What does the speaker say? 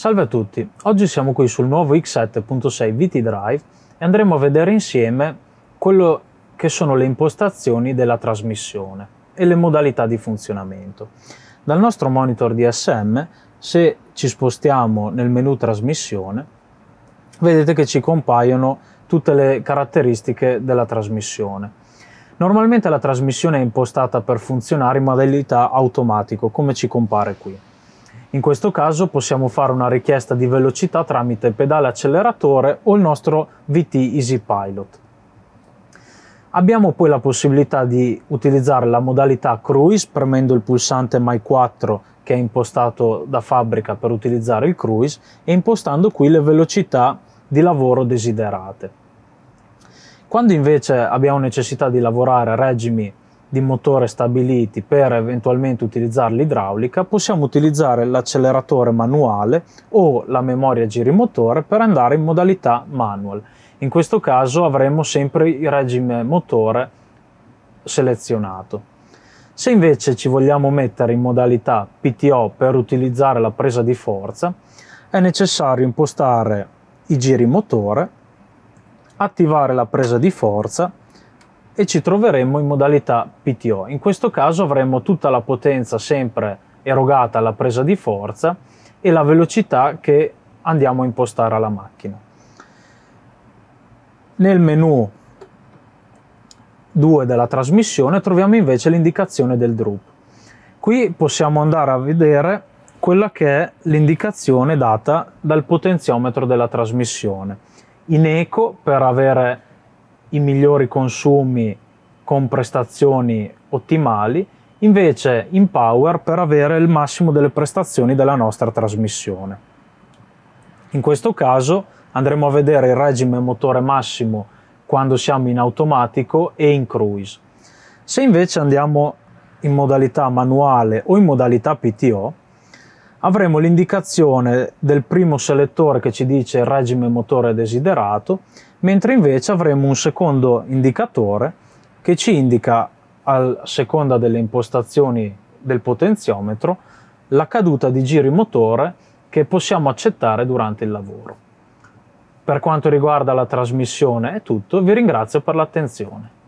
Salve a tutti, oggi siamo qui sul nuovo X7.6 VT Drive e andremo a vedere insieme quello che sono le impostazioni della trasmissione e le modalità di funzionamento. Dal nostro monitor DSM, se ci spostiamo nel menu trasmissione, vedete che ci compaiono tutte le caratteristiche della trasmissione. Normalmente la trasmissione è impostata per funzionare in modalità automatico, come ci compare qui. In questo caso possiamo fare una richiesta di velocità tramite pedale acceleratore o il nostro VT Easy Pilot. Abbiamo poi la possibilità di utilizzare la modalità Cruise premendo il pulsante My 4 che è impostato da fabbrica per utilizzare il Cruise e impostando qui le velocità di lavoro desiderate. Quando invece abbiamo necessità di lavorare a regimi di motore stabiliti per eventualmente utilizzare l'idraulica, possiamo utilizzare l'acceleratore manuale o la memoria girimotore per andare in modalità manual. In questo caso avremo sempre il regime motore selezionato. Se invece ci vogliamo mettere in modalità PTO per utilizzare la presa di forza, è necessario impostare i giri motore, attivare la presa di forza e ci troveremmo in modalità PTO. In questo caso avremmo tutta la potenza sempre erogata alla presa di forza e la velocità che andiamo a impostare alla macchina. Nel menu 2 della trasmissione troviamo invece l'indicazione del droop. Qui possiamo andare a vedere quella che è l'indicazione data dal potenziometro della trasmissione. In eco per avere i migliori consumi con prestazioni ottimali, invece in power per avere il massimo delle prestazioni della nostra trasmissione. In questo caso andremo a vedere il regime motore massimo quando siamo in automatico e in cruise. Se invece andiamo in modalità manuale o in modalità PTO, avremo l'indicazione del primo selettore che ci dice il regime motore desiderato mentre invece avremo un secondo indicatore che ci indica a seconda delle impostazioni del potenziometro la caduta di giri motore che possiamo accettare durante il lavoro. Per quanto riguarda la trasmissione è tutto, vi ringrazio per l'attenzione.